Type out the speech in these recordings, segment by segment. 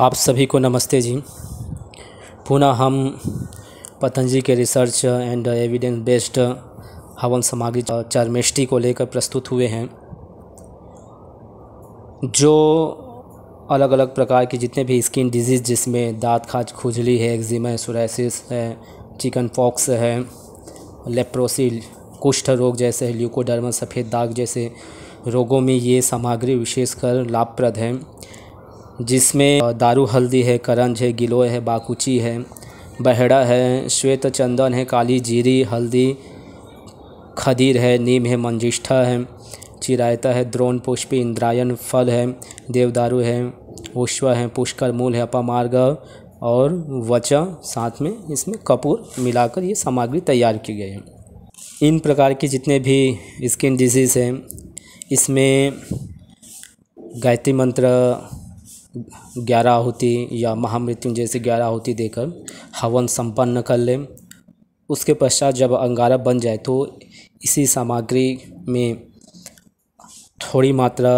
आप सभी को नमस्ते जी पुनः हम पतंजलि के रिसर्च एंड एविडेंस बेस्ड हवन सामग्री चार्मेष्टी को लेकर प्रस्तुत हुए हैं जो अलग अलग प्रकार की जितने भी स्किन डिजीज़ जिसमें दाँत खाज खुजली है एक्जिमा है सोरेसिस है चिकन पॉक्स है लेप्रोसी कुष्ठ रोग जैसे ल्यूकोडर्मा सफ़ेद दाग जैसे रोगों में ये सामग्री विशेषकर लाभप्रद है जिसमें दारू हल्दी है करंज है गिलोय है बाकुची है बहड़ा है श्वेत चंदन है काली जीरी हल्दी खदीर है नीम है मंजिष्ठा है चिरायता है द्रोण पुष्पी इंद्रायन फल है देवदारू है उश्व है पुष्कर मूल है अपामार्ग और वचा साथ में इसमें कपूर मिलाकर ये सामग्री तैयार की गई है इन प्रकार के जितने भी स्किन डिजीज़ हैं इसमें गायत्री मंत्र ग्यारह आहुति या महामृत्युंजय से ग्यारह आहुति देकर हवन संपन्न कर लें उसके पश्चात जब अंगारा बन जाए तो इसी सामग्री में थोड़ी मात्रा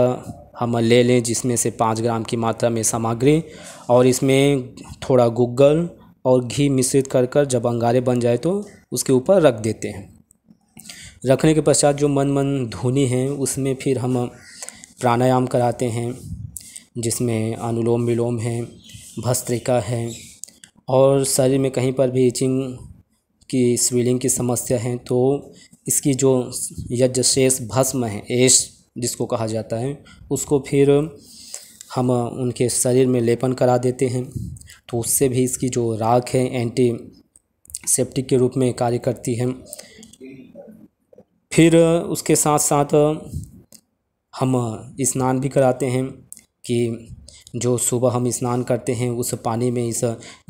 हम ले लें जिसमें से पाँच ग्राम की मात्रा में सामग्री और इसमें थोड़ा गुग्गल और घी मिश्रित कर कर जब अंगारे बन जाए तो उसके ऊपर रख देते हैं रखने के पश्चात जो मन मन धुनी है उसमें फिर हम प्राणायाम कराते हैं जिसमें अनुलोम विलोम है भस्त्रिका है और शरीर में कहीं पर भी इचिंग की स्वेलिंग की समस्या है तो इसकी जो यज्ञ शेष भस्म है एश जिसको कहा जाता है उसको फिर हम उनके शरीर में लेपन करा देते हैं तो उससे भी इसकी जो राख है एंटी सेप्टिक के रूप में कार्य करती है फिर उसके साथ साथ हम स्नान भी कराते हैं कि जो सुबह हम स्नान करते हैं उस पानी में इस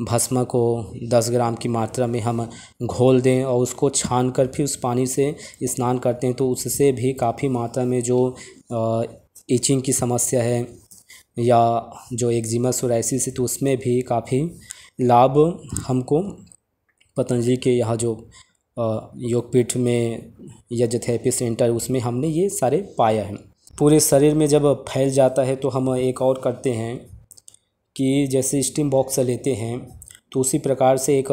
भस्म को दस ग्राम की मात्रा में हम घोल दें और उसको छान कर फिर उस पानी से स्नान करते हैं तो उससे भी काफ़ी मात्रा में जो ईचिंग की समस्या है या जो एक्जिमा सोराइसिस है तो उसमें भी काफ़ी लाभ हमको पतंजलि के यहाँ जो योगपीठ में या जो थेरेपी सेंटर उसमें हमने ये सारे पाया है पूरे शरीर में जब फैल जाता है तो हम एक और करते हैं कि जैसे स्टीम बॉक्स लेते हैं तो उसी प्रकार से एक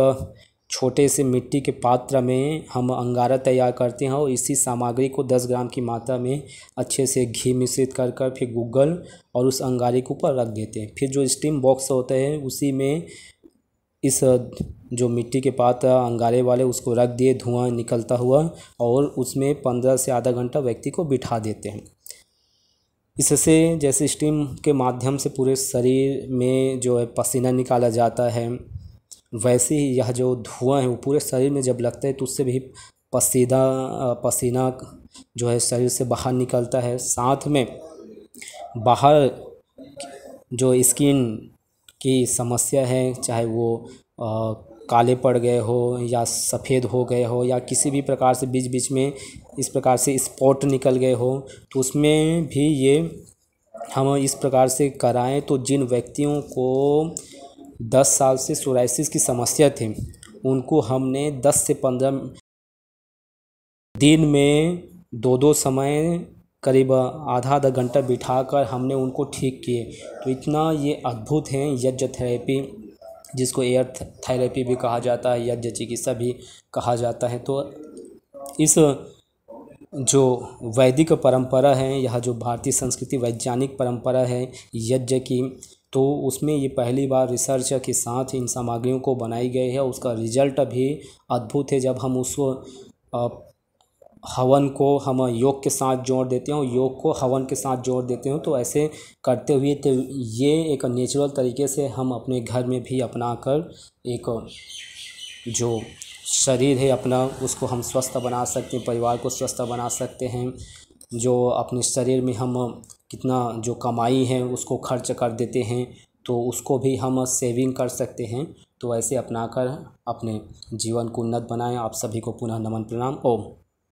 छोटे से मिट्टी के पात्र में हम अंगारा तैयार करते हैं और इसी सामग्री को 10 ग्राम की मात्रा में अच्छे से घी मिश्रित कर कर फिर गूगल और उस अंगारे के ऊपर रख देते हैं फिर जो स्टीम बॉक्स होता है उसी में इस जो मिट्टी के पात्र अंगारे वाले उसको रख दिए धुआं निकलता हुआ और उसमें पंद्रह से आधा घंटा व्यक्ति को बिठा देते हैं इससे जैसे स्टीम के माध्यम से पूरे शरीर में जो है पसीना निकाला जाता है वैसे ही यह जो धुआं है वो पूरे शरीर में जब लगता है तो उससे भी पसीदा पसीना जो है शरीर से बाहर निकलता है साथ में बाहर जो स्किन की समस्या है चाहे वो काले पड़ गए हो या सफ़ेद हो गए हो या किसी भी प्रकार से बीच बीच में इस प्रकार से स्पॉट निकल गए हो तो उसमें भी ये हम इस प्रकार से कराएं तो जिन व्यक्तियों को दस साल से सोराइसिस की समस्या थी उनको हमने दस से पंद्रह दिन में दो दो समय करीब आधा आधा घंटा बिठाकर हमने उनको ठीक किए तो इतना ये अद्भुत है यज्ञ थेरेपी जिसको एयर थेरेपी भी कहा जाता है यज्ञ चिकित्सा भी कहा जाता है तो इस जो वैदिक परंपरा है यह जो भारतीय संस्कृति वैज्ञानिक परंपरा है यज्ञ की तो उसमें ये पहली बार रिसर्च के साथ इन सामग्रियों को बनाई गई है उसका रिजल्ट भी अद्भुत है जब हम उस हवन को हम योग के साथ जोड़ देते और योग को हवन के साथ जोड़ देते हैं तो ऐसे करते हुए तो ये एक नेचुरल तरीके से हम अपने घर में भी अपना कर एक जो शरीर है अपना उसको हम स्वस्थ बना सकते हैं परिवार को स्वस्थ बना सकते हैं जो अपने शरीर में हम कितना जो कमाई है उसको खर्च कर देते हैं तो उसको भी हम सेविंग कर सकते हैं तो ऐसे अपनाकर अपने जीवन को उन्नत बनाएं आप सभी को पुनः नमन प्रणाम ओम